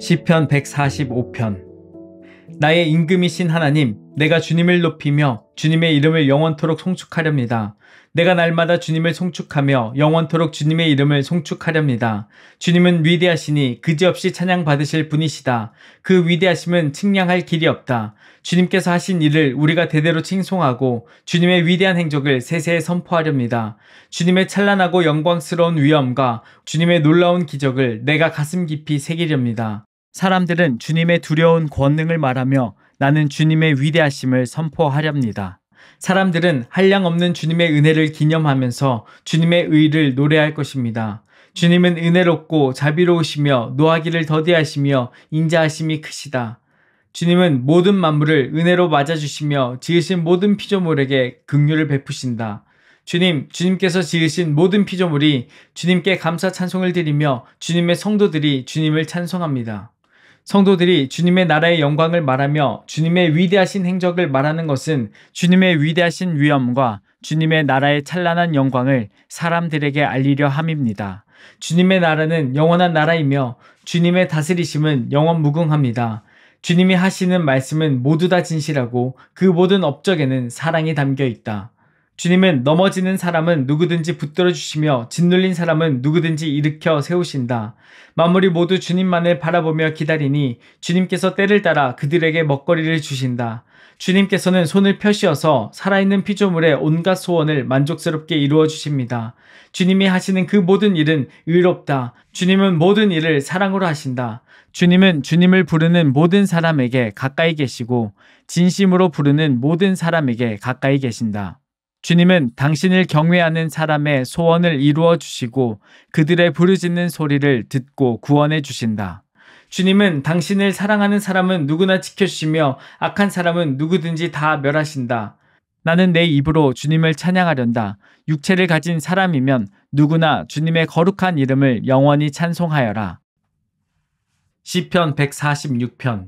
시편 145편 나의 임금이신 하나님, 내가 주님을 높이며 주님의 이름을 영원토록 송축하렵니다. 내가 날마다 주님을 송축하며 영원토록 주님의 이름을 송축하렵니다. 주님은 위대하시니 그지없이 찬양받으실 분이시다. 그 위대하심은 측량할 길이 없다. 주님께서 하신 일을 우리가 대대로 칭송하고 주님의 위대한 행적을 세세에 선포하렵니다. 주님의 찬란하고 영광스러운 위엄과 주님의 놀라운 기적을 내가 가슴 깊이 새기렵니다. 사람들은 주님의 두려운 권능을 말하며 나는 주님의 위대하심을 선포하렵니다. 사람들은 한량 없는 주님의 은혜를 기념하면서 주님의 의를 노래할 것입니다. 주님은 은혜롭고 자비로우시며 노하기를 더디하시며 인자하심이 크시다. 주님은 모든 만물을 은혜로 맞아주시며 지으신 모든 피조물에게 긍휼을 베푸신다. 주님, 주님께서 지으신 모든 피조물이 주님께 감사 찬송을 드리며 주님의 성도들이 주님을 찬송합니다. 성도들이 주님의 나라의 영광을 말하며 주님의 위대하신 행적을 말하는 것은 주님의 위대하신 위엄과 주님의 나라의 찬란한 영광을 사람들에게 알리려 함입니다. 주님의 나라는 영원한 나라이며 주님의 다스리심은 영원 무궁합니다. 주님이 하시는 말씀은 모두 다 진실하고 그 모든 업적에는 사랑이 담겨 있다. 주님은 넘어지는 사람은 누구든지 붙들어 주시며 짓눌린 사람은 누구든지 일으켜 세우신다. 마무리 모두 주님만을 바라보며 기다리니 주님께서 때를 따라 그들에게 먹거리를 주신다. 주님께서는 손을 펴시어서 살아있는 피조물의 온갖 소원을 만족스럽게 이루어 주십니다. 주님이 하시는 그 모든 일은 의롭다. 주님은 모든 일을 사랑으로 하신다. 주님은 주님을 부르는 모든 사람에게 가까이 계시고 진심으로 부르는 모든 사람에게 가까이 계신다. 주님은 당신을 경외하는 사람의 소원을 이루어 주시고 그들의 부르짖는 소리를 듣고 구원해 주신다. 주님은 당신을 사랑하는 사람은 누구나 지켜주시며 악한 사람은 누구든지 다 멸하신다. 나는 내 입으로 주님을 찬양하련다. 육체를 가진 사람이면 누구나 주님의 거룩한 이름을 영원히 찬송하여라. 시편 146편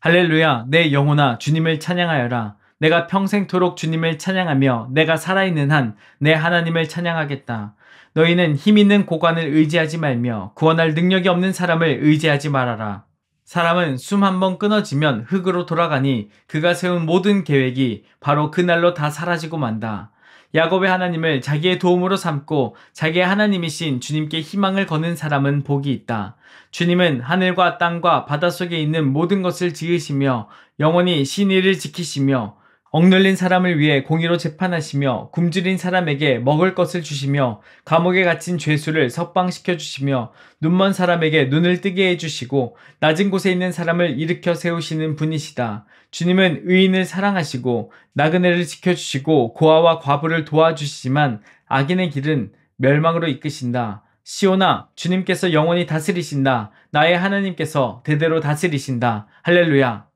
할렐루야 내 영혼아 주님을 찬양하여라 내가 평생토록 주님을 찬양하며 내가 살아있는 한 내 하나님을 찬양하겠다. 너희는 힘 있는 고관을 의지하지 말며 구원할 능력이 없는 사람을 의지하지 말아라. 사람은 숨한번 끊어지면 흙으로 돌아가니 그가 세운 모든 계획이 바로 그날로 다 사라지고 만다. 야곱의 하나님을 자기의 도움으로 삼고 자기의 하나님이신 주님께 희망을 거는 사람은 복이 있다. 주님은 하늘과 땅과 바닷 속에 있는 모든 것을 지으시며 영원히 신의를 지키시며 억눌린 사람을 위해 공의로 재판하시며 굶주린 사람에게 먹을 것을 주시며 감옥에 갇힌 죄수를 석방시켜 주시며 눈먼 사람에게 눈을 뜨게 해 주시고 낮은 곳에 있는 사람을 일으켜 세우시는 분이시다. 주님은 의인을 사랑하시고 나그네를 지켜 주시고 고아와 과부를 도와주시지만 악인의 길은 멸망으로 이끄신다. 시오나 주님께서 영원히 다스리신다. 나의 하나님께서 대대로 다스리신다. 할렐루야.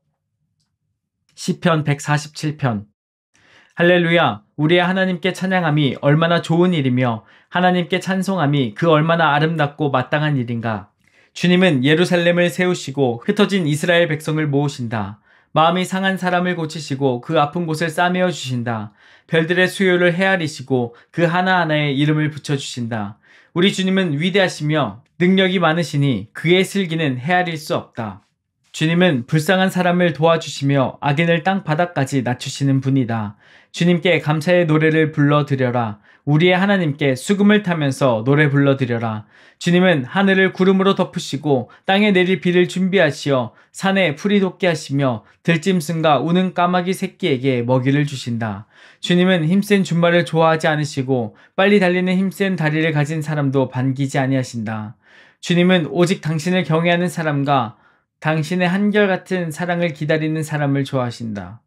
시편 147편 할렐루야 우리의 하나님께 찬양함이 얼마나 좋은 일이며 하나님께 찬송함이 그 얼마나 아름답고 마땅한 일인가 주님은 예루살렘을 세우시고 흩어진 이스라엘 백성을 모으신다 마음이 상한 사람을 고치시고 그 아픈 곳을 싸매어 주신다. 별들의 수요를 헤아리시고 그 하나하나에 이름을 붙여주신다. 우리 주님은 위대하시며 능력이 많으시니 그의 슬기는 헤아릴 수 없다. 주님은 불쌍한 사람을 도와주시며 악인을 땅 바닥까지 낮추시는 분이다. 주님께 감사의 노래를 불러드려라. 우리의 하나님께 수금을 타면서 노래 불러드려라. 주님은 하늘을 구름으로 덮으시고 땅에 내릴 비를 준비하시어 산에 풀이 돋게 하시며 들짐승과 우는 까마귀 새끼에게 먹이를 주신다. 주님은 힘센 준말을 좋아하지 않으시고 빨리 달리는 힘센 다리를 가진 사람도 반기지 아니하신다. 주님은 오직 당신을 경외하는 사람과 당신의 한결같은 사랑을 기다리는 사람을 좋아하신다.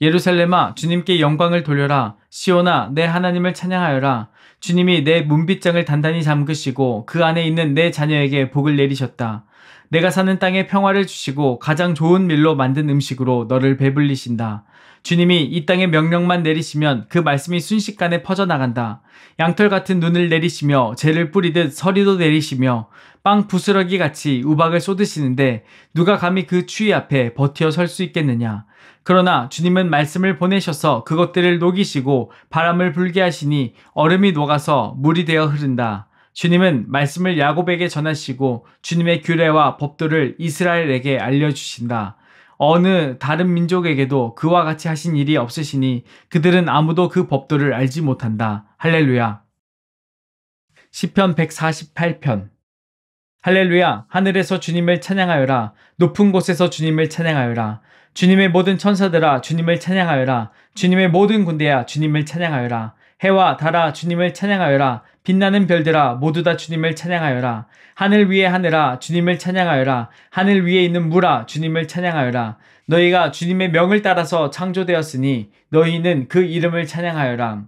예루살렘아 주님께 영광을 돌려라. 시오나내 하나님을 찬양하여라. 주님이 내 문빗장을 단단히 잠그시고 그 안에 있는 내 자녀에게 복을 내리셨다. 내가 사는 땅에 평화를 주시고 가장 좋은 밀로 만든 음식으로 너를 배불리신다. 주님이 이 땅에 명령만 내리시면 그 말씀이 순식간에 퍼져나간다. 양털 같은 눈을 내리시며 재를 뿌리듯 서리도 내리시며 빵 부스러기 같이 우박을 쏟으시는데 누가 감히 그 추위 앞에 버티어 설수 있겠느냐. 그러나 주님은 말씀을 보내셔서 그것들을 녹이시고 바람을 불게 하시니 얼음이 녹아서 물이 되어 흐른다. 주님은 말씀을 야곱에게 전하시고 주님의 규례와 법도를 이스라엘에게 알려주신다. 어느 다른 민족에게도 그와 같이 하신 일이 없으시니 그들은 아무도 그 법도를 알지 못한다. 할렐루야. 1 0편 148편 할렐루야 하늘에서 주님을 찬양하여라 높은 곳에서 주님을 찬양하여라 주님의 모든 천사들아 주님을 찬양하여라 주님의 모든 군대야 주님을 찬양하여라 해와 달아 주님을 찬양하여라. 빛나는 별들아 모두 다 주님을 찬양하여라. 하늘 위에 하늘아 주님을 찬양하여라. 하늘 위에 있는 물아 주님을 찬양하여라. 너희가 주님의 명을 따라서 창조되었으니 너희는 그 이름을 찬양하여라.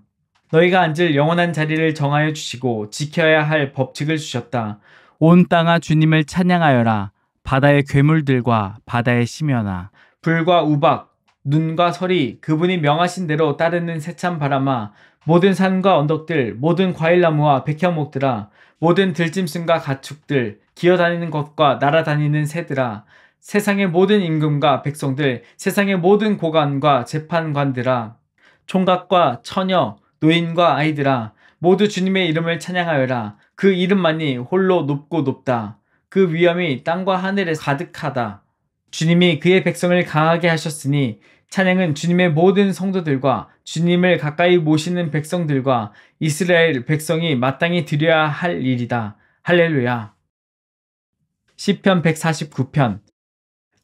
너희가 앉을 영원한 자리를 정하여 주시고 지켜야 할 법칙을 주셨다. 온 땅아 주님을 찬양하여라. 바다의 괴물들과 바다의 심연아. 불과 우박, 눈과 설이 그분이 명하신 대로 따르는 새찬 바람아 모든 산과 언덕들, 모든 과일나무와 백향목들아, 모든 들짐승과 가축들, 기어다니는 것과 날아다니는 새들아, 세상의 모든 임금과 백성들, 세상의 모든 고관과 재판관들아, 총각과 처녀, 노인과 아이들아, 모두 주님의 이름을 찬양하여라. 그 이름만이 홀로 높고 높다. 그 위엄이 땅과 하늘에 가득하다. 주님이 그의 백성을 강하게 하셨으니 찬양은 주님의 모든 성도들과 주님을 가까이 모시는 백성들과 이스라엘 백성이 마땅히 드려야 할 일이다. 할렐루야. 시편 149편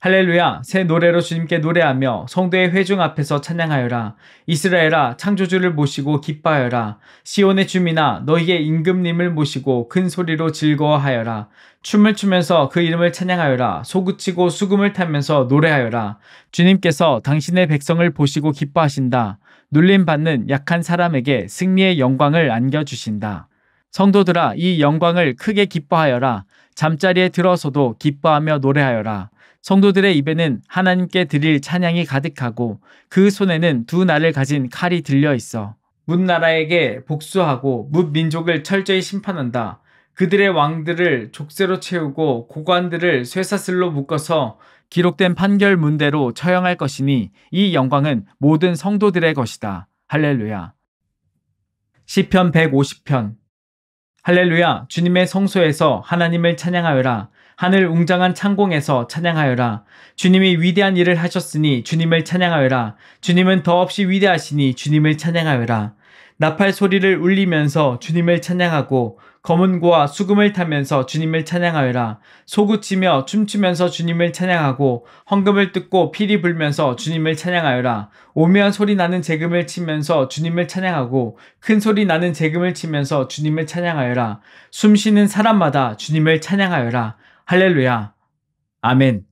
할렐루야 새 노래로 주님께 노래하며 성도의 회중 앞에서 찬양하여라 이스라엘아 창조주를 모시고 기뻐하여라 시온의 주민아 너희의 임금님을 모시고 큰 소리로 즐거워하여라 춤을 추면서 그 이름을 찬양하여라 소구치고 수금을 타면서 노래하여라 주님께서 당신의 백성을 보시고 기뻐하신다 눌림받는 약한 사람에게 승리의 영광을 안겨주신다 성도들아 이 영광을 크게 기뻐하여라 잠자리에 들어서도 기뻐하며 노래하여라 성도들의 입에는 하나님께 드릴 찬양이 가득하고 그 손에는 두 날을 가진 칼이 들려 있어. 문 나라에게 복수하고 문 민족을 철저히 심판한다. 그들의 왕들을 족쇄로 채우고 고관들을 쇠사슬로 묶어서 기록된 판결문대로 처형할 것이니 이 영광은 모든 성도들의 것이다. 할렐루야. 시편 150편 할렐루야 주님의 성소에서 하나님을 찬양하여라 하늘 웅장한 창공에서 찬양하여라. 주님이 위대한 일을 하셨으니 주님을 찬양하여라. 주님은 더없이 위대하시니 주님을 찬양하여라. 나팔 소리를 울리면서 주님을 찬양하고 검은고와 수금을 타면서 주님을 찬양하여라. 소구치며 춤추면서 주님을 찬양하고 헌금을 뜯고 피리 불면서 주님을 찬양하여라. 오묘한 소리 나는 재금을 치면서 주님을 찬양하고 큰 소리 나는 재금을 치면서 주님을 찬양하여라. 숨쉬는 사람마다 주님을 찬양하여라. 할렐루야. 아멘.